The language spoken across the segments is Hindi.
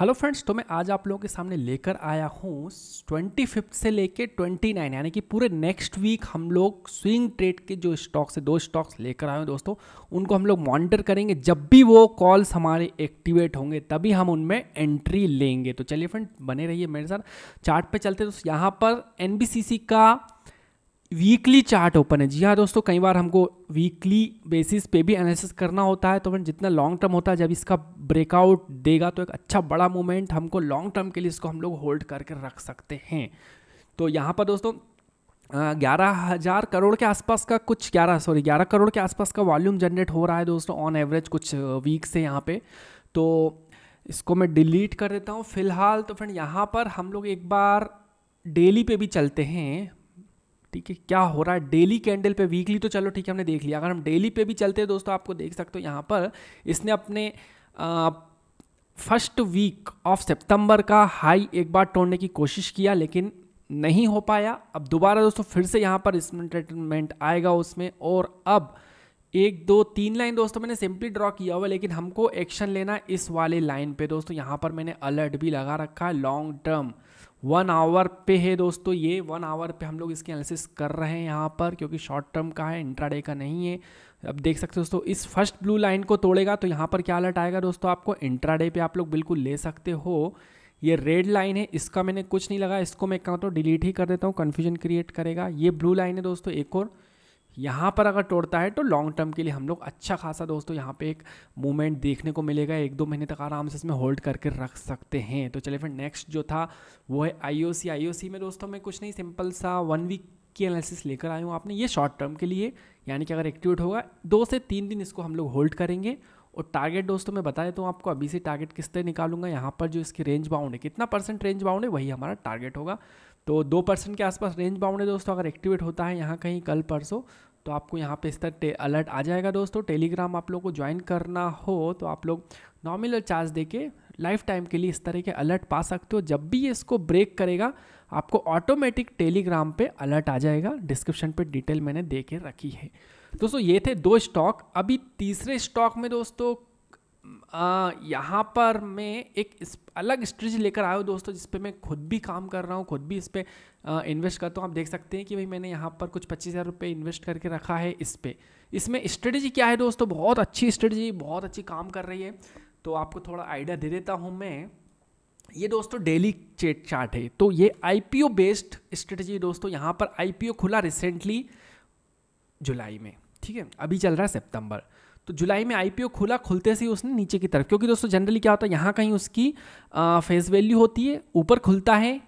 हेलो फ्रेंड्स तो मैं आज आप लोगों के सामने लेकर आया हूँ ट्वेंटी फिफ्थ से लेकर ट्वेंटी नाइन यानी कि पूरे नेक्स्ट वीक हम लोग स्विंग ट्रेड के जो स्टॉक्स है दो स्टॉक्स लेकर आए हैं दोस्तों उनको हम लोग मॉनिटर करेंगे जब भी वो कॉल्स हमारे एक्टिवेट होंगे तभी हम उनमें एंट्री लेंगे तो चलिए फ्रेंड बने रहिए मेरे साथ चार्ट पे चलते तो यहाँ पर एन का वीकली चार्ट ओपन है जी हाँ दोस्तों कई बार हमको वीकली बेसिस पे भी एनालिसिस करना होता है तो फ्रेंड जितना लॉन्ग टर्म होता है जब इसका ब्रेकआउट देगा तो एक अच्छा बड़ा मूवमेंट हमको लॉन्ग टर्म के लिए इसको हम लोग होल्ड करके रख सकते हैं तो यहाँ पर दोस्तों ग्यारह हज़ार करोड़ के आसपास का कुछ ग्यारह सॉरी ग्यारह करोड़ के आसपास का वॉल्यूम जनरेट हो रहा है दोस्तों ऑन एवरेज कुछ वीक से यहाँ पे तो इसको मैं डिलीट कर देता हूँ फिलहाल तो फ्रेंड यहाँ पर हम लोग एक बार डेली पे भी चलते हैं ठीक है क्या हो रहा है डेली कैंडल पे वीकली तो चलो ठीक है हमने देख लिया अगर हम डेली पे भी चलते हैं दोस्तों आपको देख सकते हो यहाँ पर इसने अपने फर्स्ट वीक ऑफ सितंबर का हाई एक बार तोड़ने की कोशिश किया लेकिन नहीं हो पाया अब दोबारा दोस्तों फिर से यहाँ पर रिसमेंट आएगा उसमें और अब एक दो तीन लाइन दोस्तों मैंने सिंपली ड्रॉ किया हुआ लेकिन हमको एक्शन लेना इस वाले लाइन पर दोस्तों यहाँ पर मैंने अलर्ट भी लगा रखा है लॉन्ग टर्म वन आवर पे है दोस्तों ये वन आवर पे हम लोग इसकी एनालिसिस कर रहे हैं यहाँ पर क्योंकि शॉर्ट टर्म का है इंट्राडे का नहीं है अब देख सकते हो दोस्तों इस फर्स्ट ब्लू लाइन को तोड़ेगा तो यहाँ पर क्या अलर्ट आएगा दोस्तों आपको इंट्राडे पे आप लोग बिल्कुल ले सकते हो ये रेड लाइन है इसका मैंने कुछ नहीं लगा इसको मैं कहाँ तो डिलीट ही कर देता हूँ कन्फ्यूजन क्रिएट करेगा ये ब्लू लाइन है दोस्तों एक और यहाँ पर अगर तोड़ता है तो लॉन्ग टर्म के लिए हम लोग अच्छा खासा दोस्तों यहाँ पे एक मूवमेंट देखने को मिलेगा एक दो महीने तक आराम से इसमें होल्ड करके रख सकते हैं तो चलिए फिर नेक्स्ट जो था वो है आई आईओसी में दोस्तों मैं कुछ नहीं सिंपल सा वन वीक की एनालिसिस लेकर आया हूँ आपने ये शॉर्ट टर्म के लिए यानी कि अगर एक्टिवेट होगा दो से तीन दिन इसको हम लोग होल्ड करेंगे और टारगेट दोस्तों मैं देता तो आपको अभी से टारगेट किस तरह निकालूंगा यहाँ पर जो इसकी रेंज बाउंड है कितना परसेंट रेंज बाउंड है वही हमारा टारगेट होगा तो दो परसेंट के आसपास रेंज बाउंड है दोस्तों अगर एक्टिवेट होता है यहाँ कहीं कल परसों तो आपको यहाँ पे इस तरह अलर्ट आ जाएगा दोस्तों टेलीग्राम आप लोग को ज्वाइन करना हो तो आप लोग नॉमिनल चार्ज दे के लाइफ टाइम के लिए इस तरह के अलर्ट पा सकते हो जब भी इसको ब्रेक करेगा आपको ऑटोमेटिक टेलीग्राम पे अलर्ट आ जाएगा डिस्क्रिप्शन पे डिटेल मैंने दे के रखी है दोस्तों ये थे दो स्टॉक अभी तीसरे स्टॉक में दोस्तों यहाँ पर मैं एक अलग स्ट्रेज लेकर आया हूँ दोस्तों जिसपे मैं खुद भी काम कर रहा हूँ खुद भी इस पर इन्वेस्ट करता हूँ आप देख सकते हैं कि भाई मैंने यहाँ पर कुछ पच्चीस हज़ार रुपये इन्वेस्ट करके रखा है इस पर इसमें स्ट्रेटजी क्या है दोस्तों बहुत अच्छी स्ट्रेटजी बहुत अच्छी काम कर रही है तो आपको थोड़ा आइडिया दे देता हूँ मैं ये दोस्तों डेली चेट चार्ट है तो ये आईपीओ बेस्ड स्ट्रेटजी दोस्तों यहाँ पर आईपीओ खुला रिसेंटली जुलाई में ठीक है अभी चल रहा है सितंबर तो जुलाई में आईपीओ खुला खुलते से ही उसने नीचे की तरफ क्योंकि दोस्तों जनरली क्या होता है यहाँ कहीं उसकी फेस वैल्यू होती है ऊपर खुलता है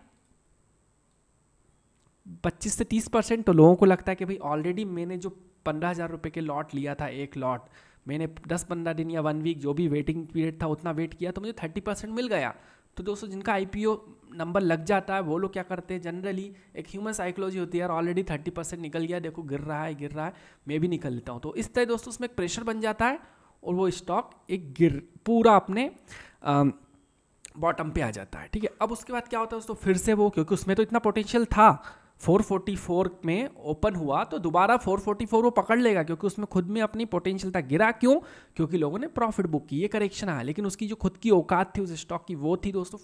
25 से 30 परसेंट तो लोगों को लगता है कि भाई ऑलरेडी मैंने जो पंद्रह हज़ार रुपये के लॉट लिया था एक लॉट मैंने 10 पंद्रह दिन या वन वीक जो भी वेटिंग पीरियड था उतना वेट किया तो मुझे 30 परसेंट मिल गया तो दोस्तों जिनका आईपीओ नंबर लग जाता है वो लोग क्या करते हैं जनरली एक ह्यूमन साइकोलॉजी होती है यार ऑलरेडी थर्टी परसेंट निकल गया देखो गिर रहा है गिर रहा है मैं भी निकल लेता हूँ तो इस तरह दोस्तों उसमें एक प्रेशर बन जाता है और वो स्टॉक एक गिर पूरा अपने बॉटम पे आ जाता है ठीक है अब उसके बाद क्या होता है दोस्तों फिर से वो क्योंकि उसमें तो इतना पोटेंशियल था 444 में ओपन हुआ तो दोबारा 444 वो पकड़ लेगा क्योंकि उसमें खुद में अपनी पोटेंशियल था गिरा क्यों क्योंकि लोगों ने प्रॉफिट बुक की ये करेक्शन आया लेकिन उसकी जो खुद की औकात थी उस स्टॉक की वो थी दोस्तों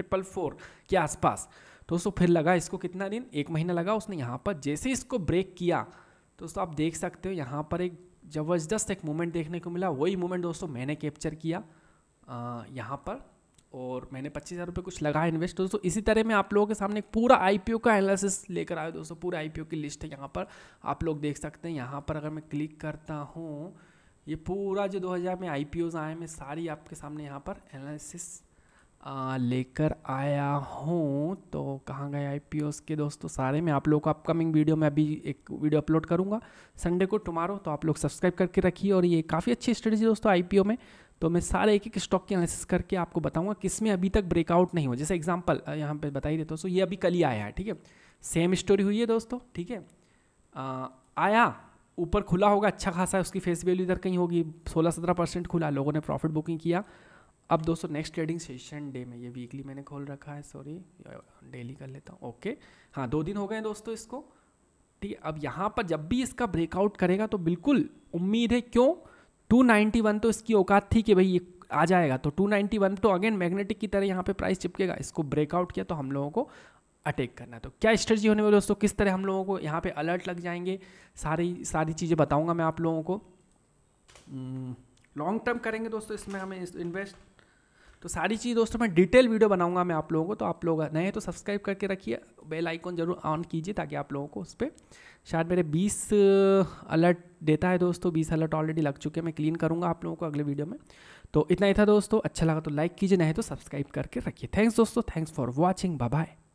ट्रिपल फोर के आसपास तो दोस्तों फिर लगा इसको कितना दिन एक महीना लगा उसने यहाँ पर जैसे इसको ब्रेक किया दोस्तों आप देख सकते हो यहाँ पर एक ज़बरदस्त एक मोमेंट देखने को मिला वही मोमेंट दोस्तों मैंने कैप्चर किया यहाँ पर और मैंने पच्चीस हज़ार रुपये कुछ लगाया इन्वेस्ट तो दोस्तों इसी तरह मैं आप लोगों के सामने पूरा आईपीओ का एनालिसिस लेकर आया दोस्तों पूरा आईपीओ की लिस्ट है यहाँ पर आप लोग देख सकते हैं यहाँ पर अगर मैं क्लिक करता हूँ ये पूरा जो 2000 में आईपीओज आए मैं सारी आपके सामने यहाँ पर एनालिसिस लेकर आया हूँ तो कहाँ गए आई पी के दोस्तों सारे में आप लोग को अपकमिंग वीडियो में अभी एक वीडियो अपलोड करूँगा संडे को टुमारो तो आप लोग सब्सक्राइब करके रखिए और ये काफ़ी अच्छी स्ट्रेटजी दोस्तों आई में तो मैं सारे एक एक स्टॉक की एनालिसिस करके आपको बताऊँगा किस में अभी तक ब्रेकआउट नहीं हो जैसे एग्जाम्पल यहाँ पर बता ही देते दोस्तों ये अभी कल ही आया है ठीक है सेम स्टोरी हुई है दोस्तों ठीक है आया ऊपर खुला होगा अच्छा खासा उसकी फेस वैल्यू इधर कहीं होगी सोलह सत्रह परसेंट खुला लोगों ने प्रॉफिट बुकिंग किया अब दोस्तों नेक्स्ट ट्रेडिंग सेशन डे में ये वीकली मैंने खोल रखा है सॉरी डेली कर लेता हूँ ओके हाँ दो दिन हो गए दोस्तों इसको ठीक है अब यहाँ पर जब भी इसका ब्रेकआउट करेगा तो बिल्कुल उम्मीद है क्यों 291 तो इसकी औकात थी कि भाई ये आ जाएगा तो 291 तो अगेन मैग्नेटिक की तरह यहाँ पे प्राइस चिपकेगा इसको ब्रेकआउट किया तो हम लोगों को अटैक करना है तो क्या स्ट्रेटजी होने वाली दोस्तों किस तरह हम लोगों को यहाँ पे अलर्ट लग जाएंगे सारी सारी चीज़ें बताऊँगा मैं आप लोगों को hmm, लॉन्ग टर्म करेंगे दोस्तों इसमें हमें इन्वेस्ट तो सारी चीज़ दोस्तों मैं डिटेल वीडियो बनाऊंगा मैं आप लोगों को तो आप लोग नए हैं तो सब्सक्राइब करके रखिए बेल आइकॉन जरूर ऑन कीजिए ताकि आप लोगों को उस पर शायद मेरे 20 अलर्ट uh, देता है दोस्तों 20 अलर्ट ऑलरेडी लग चुके हैं मैं क्लीन करूँगा आप लोगों को अगले वीडियो में तो इतना ही था दोस्तों अच्छा लगा तो लाइक कीजिए नहीं तो सब्सक्राइब करके रखिए थैंक्स दोस्तों थैंक्स फॉर वॉचिंग बाय